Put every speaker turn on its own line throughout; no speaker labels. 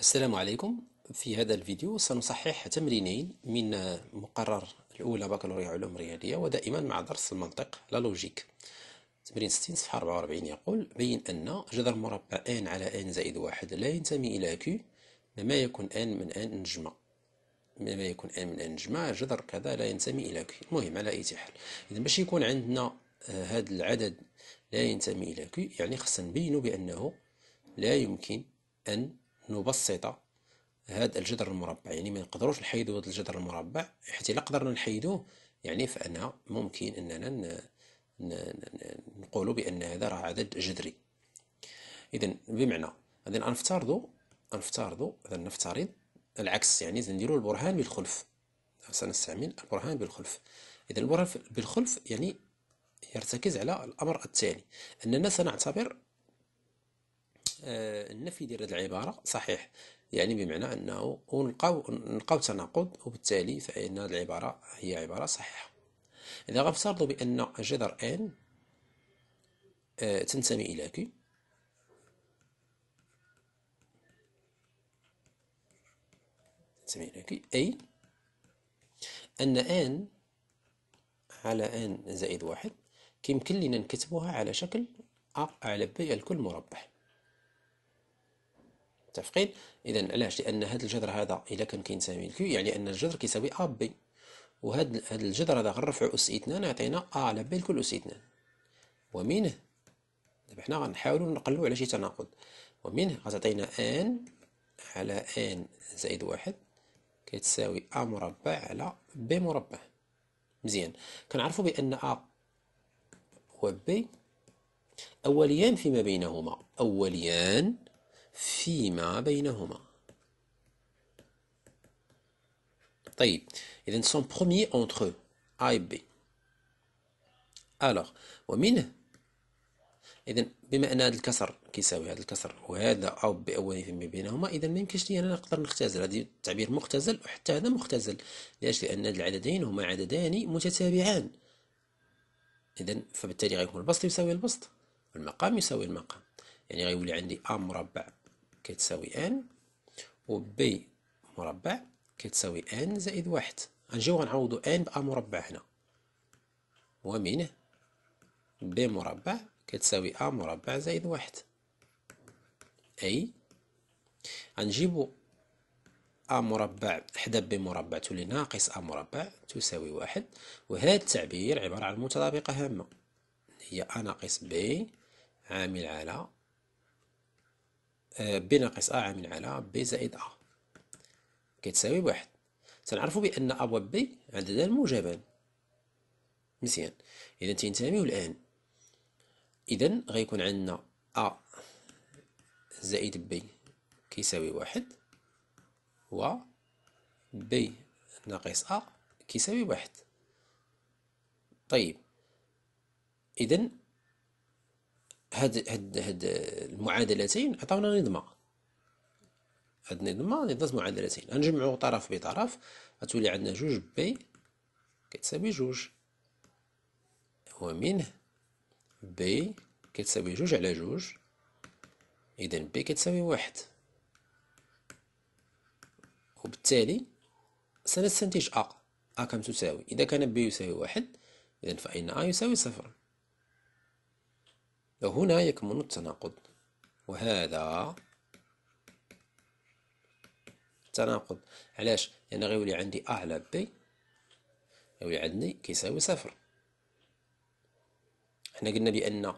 السلام عليكم في هذا الفيديو سنصحح تمرينين من مقرر الأولى بكالوريا علوم رياضية ودائما مع درس المنطق لا لوجيك تمرين 60 صفحة 44 يقول بين أن جذر مربع ان على ان زائد واحد لا ينتمي إلى كي مما يكون ان من ان نجمة مما يكون ان من ان نجمة جذر كذا لا ينتمي إلى كي المهم على أي حال إذا باش يكون عندنا آه، هذا العدد لا ينتمي إلى كي يعني خصنا نبينو بأنه لا يمكن أن نبسط هذا الجذر المربع يعني ما نقدروش نحيدو هذا الجذر المربع حيت الا قدرنا نحيدوه يعني فان ممكن اننا نقولوا بان هذا راه عدد جذري اذا بمعنى غادي نفترضوا نفترضوا نفترض العكس يعني نديروا البرهان بالخلف سنستعمل البرهان بالخلف اذا البرهان بالخلف يعني يرتكز على الامر التالي اننا سنعتبر آه، النفي ديال هذه العباره صحيح يعني بمعنى انه ونلقاو نلقاو تناقض وبالتالي فان هذه العباره هي عباره صحيحه اذا غنفترضوا بان جذر ان آه، تنتمي الى كي تنتمي الى كي اي ان ان على ان زائد واحد كيمكن لينا نكتبوها على شكل ا على بي الكل مربع متفقين اذا علاش لان هذا الجذر هذا الا كان كينساوي الكيو يعني ان الجذر كيساوي ا بي وهذا هذا الجذر هذا غنرفعو اس اثنان عطينا ا على بي الكل اس اثنان ومنه دابا حنا غنحاولو نقلوا على شي تناقض ومنه غتعطينا ان على ان زائد واحد كتساوي ا مربع على بي مربع مزيان كنعرفو بان ا وبي أوليان فيما بينهما أوليان فيما بينهما طيب إذن son premier entre A et B alors ومنه إذن بما أن هذا الكسر كيساوي هذا الكسر وهذا أو بأول فيما بينهما إذن ما يمكنش لي أنا نقدر نختزل هذا التعبير مختزل وحتى هذا مختزل ليش لأن العددين هما عددان متتابعان إذن فبالتالي غيكون البسط يساوي البسط والمقام يساوي المقام يعني غيولي عندي أ مربع كتساوي ان و بي مربع كتساوي ان زائد واحد غنجيو غنعوضو ان ب مربع هنا ومنه بي مربع كتساوي أ مربع زائد واحد أي غنجيبو أ مربع حدا ب مربع تولي ناقص أ مربع تساوي واحد وهذا التعبير عبارة عن متطابقة هامة هي أ ناقص بي عامل على آه، ب ناقص أ عامل على ب زائد أ كتساوي واحد تنعرفو بأن أ و ب عددان موجبان مزيان إذا تنتميو الآن إذا غيكون عندنا أ زائد ب كيساوي واحد و ب ناقص أ كيساوي واحد طيب إذا هاد هاد هاد المعادلتين عطاونا نظمه هاد النظمه نظام معادلتين غنجمعو طرف بطرف غتولي عندنا جوج بي كتساوي جوج ومنه بي كتساوي جوج على جوج اذا بي كتساوي واحد وبالتالي سنستنتج ا ا كم تساوي اذا كان بي يساوي واحد اذا فان ا يساوي صفر وهنا يكمن التناقض وهذا تناقض علاش لان يعني غيولي عندي ا على بي غيولي عندي كيساوي صفر حنا قلنا بان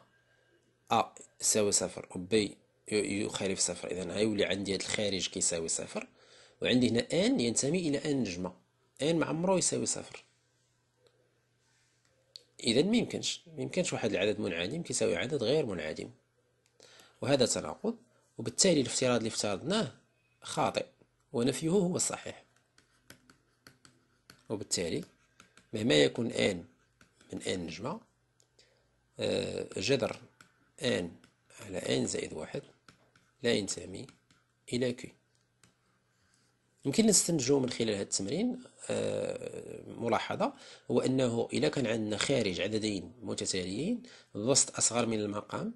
ا يساوي صفر وبي يخالف صفر اذا غيولي عندي هذا الخارج كيساوي صفر وعندي هنا ان ينتمي الى ان نجمه ان معمرو يساوي صفر اذا ما يمكنش ما يمكنش واحد العدد منعدم كيساوي عدد غير منعدم وهذا تناقض وبالتالي الافتراض اللي افترضناه خاطئ ونفيه هو الصحيح وبالتالي مهما يكون ان من ان نجمة آه، جذر ان على ان زائد واحد لا ينتمي إلى كي يمكن نستنتجو من خلال هذا التمرين آه، ملاحظة هو أنه إذا كان عندنا خارج عددين متتاليين البسط أصغر من المقام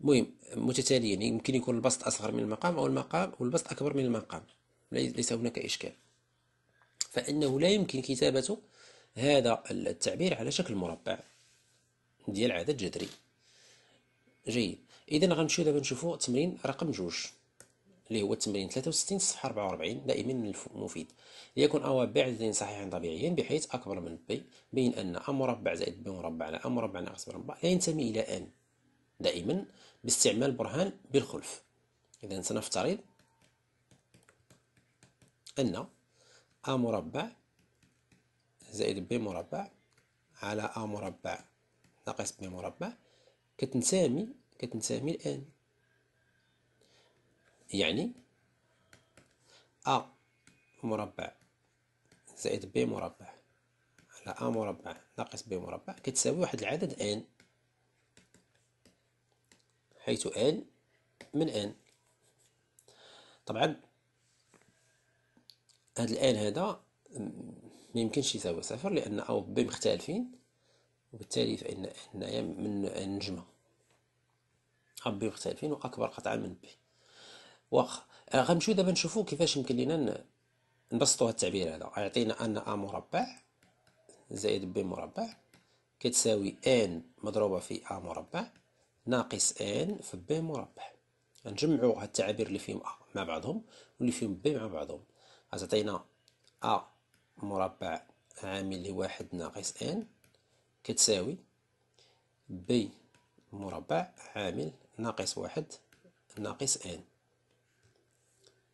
المهم متتاليين يمكن يكون البسط أصغر من المقام أو المقام والبسط أكبر من المقام ليس هناك إشكال فإنه لا يمكن كتابة هذا التعبير على شكل مربع ديال عدد جذري جيد إذا غنمشيو دابا نشوفو تمرين رقم جوج اللي هو التمرين 63 صفحة 44 دائما مفيد ليكن أ بعد زين صحيحا طبيعيا بحيث أكبر من بي بين أن أ مربع زائد ب مربع على أ مربع ناقص ب مربع لا ينتمي إلى أن دائما باستعمال برهان بالخلف إذا سنفترض أن أ مربع زائد ب مربع على أ مربع ناقص ب مربع كتنتمي كتنتمي الآن يعني أ مربع زائد ب مربع على أ مربع ناقص ب مربع كتساوي واحد العدد ان حيث ان من ان طبعا هاد الان هذا ميمكنش يساوي صفر لان ا و ب مختلفين وبالتالي فان هنايا من نجمه ا ب مختلفين واكبر قطعه من بي واخا آه، غنمشيو دابا نشوفو كيفاش يمكن لينا نبسطو هاد التعبير هذا يعطينا ان ا مربع زائد ب مربع كتساوي ان مضروبه في ا مربع ناقص ان في ب مربع نجمعوا هاد التعابير اللي فيهم ا مع بعضهم واللي فيهم ب مع بعضهم غتعطينا ا مربع عامل لواحد ناقص ان كتساوي ب مربع عامل ناقص واحد ناقص ان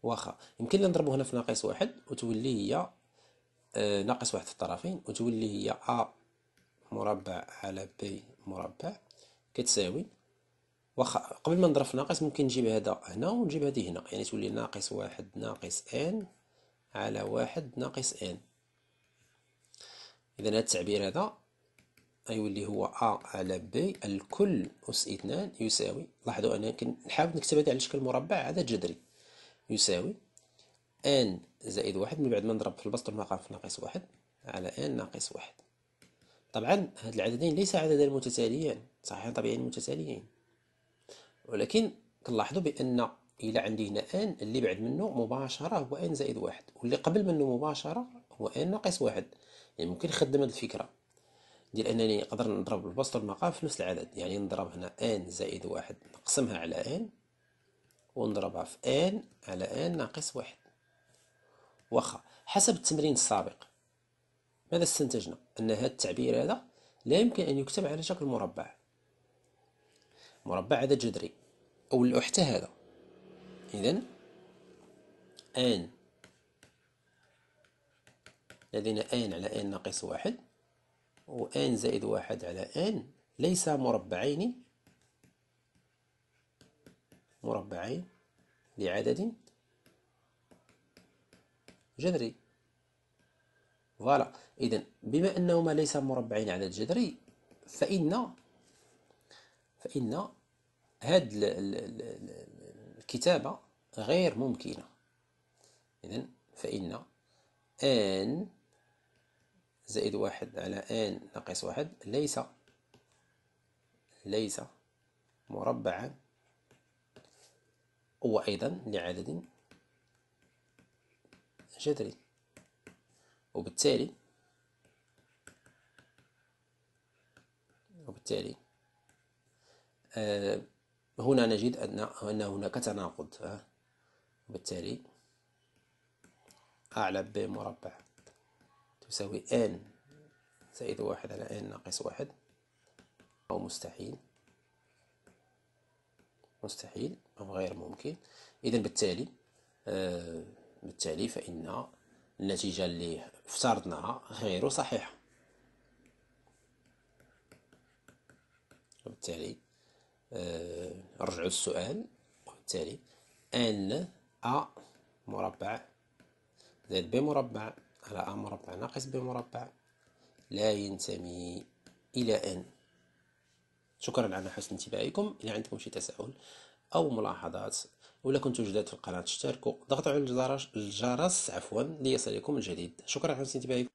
واخا يمكن لي نضربو هنا في ناقص واحد وتولي هي آه، ناقص واحد في الطرفين وتولي هي ا مربع على بي مربع كتساوي واخا قبل ما نضرب في ناقص ممكن نجيب هذا هنا ونجيب هذه هنا يعني تولي ناقص واحد ناقص ان على واحد ناقص ان اذا هذا التعبير هذا يولي هو ا على بي الكل اس اثنان يساوي لاحظوا انا نحاول نكتب هذا على شكل مربع هذا جذري يساوي ان زائد واحد من بعد ما نضرب في البسط المقام في ناقص واحد على ان ناقص واحد طبعا هاد العددين ليس عددين متتاليين صحيح طبيعيين متتاليين ولكن كنلاحظوا بان الى عندي هنا ان اللي بعد منه مباشره هو ان زائد واحد واللي قبل منه مباشره هو ان ناقص واحد يعني ممكن نخدم هاد الفكره ديال انني نقدر نضرب البسط والمقام في نفس العدد يعني نضرب هنا ان زائد واحد نقسمها على ان ونضربها في ان على ان ناقص واحد واخا حسب التمرين السابق ماذا استنتجنا أن هذا التعبير هذا لا يمكن أن يكتب على شكل مربع مربع هذا جذري أو حتى هذا إذن ان لدينا ان على ان ناقص واحد وان زائد واحد على ان ليس مربعين مربعين لعدد جذري فوالا اذا بما انهما ليسا مربعين عدد جذري فان فان هاد الكتابه غير ممكنه اذا فان ان زائد واحد على ان ناقص واحد ليس ليس مربعا وأيضا لعدد جذري وبالتالي وبالتالي آه هنا نجد أن هناك تناقض آه. وبالتالي أعلى ب مربع تساوي n زائد واحد على n ناقص واحد أو مستحيل مستحيل أو غير ممكن إذا بالتالي آه، بالتالي فإن النتيجة اللي افترضناها غير صحيحة وبالتالي آه، نرجعو نرجعوا للسؤال وبالتالي أن أ مربع زائد ب مربع على أ مربع ناقص ب مربع لا ينتمي إلى أن شكرا على حسن انتباهكم إلى عندكم شي تساؤل أو ملاحظات ولا كنتم جداد في القناة اشتركوا ضغطوا على الجرس عفوا ليصلكم الجديد شكرا على حسن انتباهكم